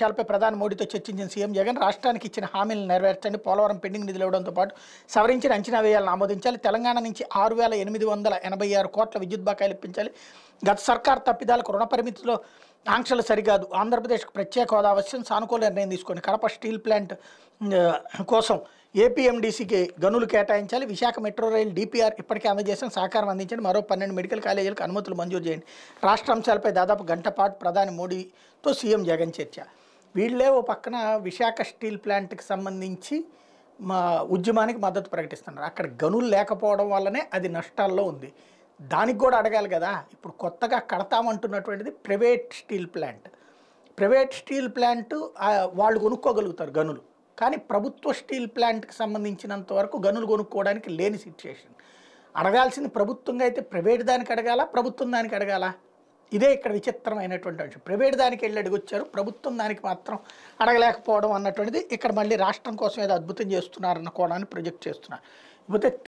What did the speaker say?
అంశాలపై ప్రధాని మోడీతో చర్చించిన సీఎం జగన్ రాష్ట్రానికి ఇచ్చిన హామీలను నెరవేర్చండి పోలవరం పెండింగ్ నిధులు ఇవ్వడంతో పాటు సవరించిన అంచనా వ్యయాలను ఆమోదించాలి తెలంగాణ నుంచి ఆరు వేల ఎనిమిది వందల ఎనభై ఆరు కోట్ల విద్యుత్ బకాయిలు ఇప్పించాలి గత సర్కార్ తప్పిదాలకు రుణ పరిమితిలో ఆంక్షలు సరికాదు ఆంధ్రప్రదేశ్కు ప్రత్యేక హోదా అవశ్యం సానుకూల నిర్ణయం తీసుకోండి కడప స్టీల్ ప్లాంట్ కోసం ఏపీఎండీసీకి గనులు కేటాయించాలి విశాఖ మెట్రో రైల్ డిపిఆర్ ఇప్పటికే అందజేసిన సహకారం అందించండి మరో పన్నెండు మెడికల్ కాలేజీలకు అనుమతులు మంజూరు చేయండి రాష్ట్ర అంశాలపై దాదాపు గంట పాటు ప్రధాని మోడీతో సీఎం జగన్ చర్చ వీళ్ళే ఓ పక్కన విశాఖ స్టీల్ ప్లాంట్కి సంబంధించి మా ఉద్యమానికి మద్దతు ప్రకటిస్తున్నారు అక్కడ గనులు లేకపోవడం వల్లనే అది నష్టాల్లో ఉంది దానికి కూడా అడగాలి కదా ఇప్పుడు కొత్తగా కడతామంటున్నటువంటిది private steel plant private steel plant వాళ్ళు కొనుక్కోగలుగుతారు గనులు కానీ ప్రభుత్వ స్టీల్ ప్లాంట్కి సంబంధించినంత వరకు గనులు కొనుక్కోవడానికి లేని సిచ్యుయేషన్ అడగాల్సింది ప్రభుత్వంగా అయితే ప్రైవేట్ దానికి అడగాల ప్రభుత్వం దానికి అడగాల ఇదే ఇక్కడ విచిత్రమైనటువంటి అంశం ప్రైవేట్ దానికి వెళ్ళి వచ్చారు ప్రభుత్వం దానికి మాత్రం అడగలేకపోవడం అన్నటువంటిది ఇక్కడ మళ్ళీ రాష్ట్రం కోసం ఏదో అద్భుతం చేస్తున్నారన్న కోణాన్ని ప్రొజెక్ట్ చేస్తున్నారు